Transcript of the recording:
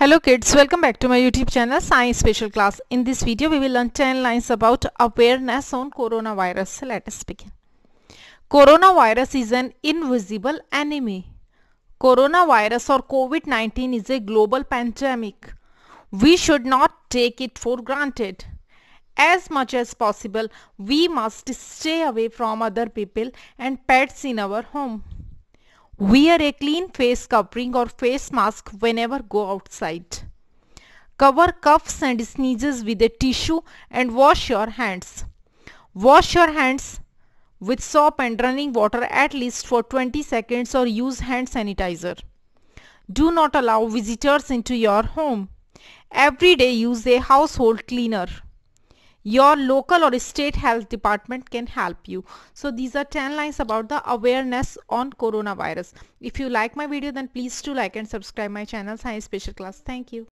Hello kids, welcome back to my YouTube channel Science Special Class. In this video, we will learn 10 lines about awareness on coronavirus. Let us begin. Coronavirus is an invisible enemy. Coronavirus or COVID-19 is a global pandemic. We should not take it for granted. As much as possible, we must stay away from other people and pets in our home. Wear a clean face covering or face mask whenever go outside. Cover coughs and sneezes with a tissue and wash your hands. Wash your hands with soap and running water at least for 20 seconds or use hand sanitizer. Do not allow visitors into your home. Every day use a household cleaner your local or state health department can help you so these are 10 lines about the awareness on coronavirus if you like my video then please do like and subscribe my channel science special class thank you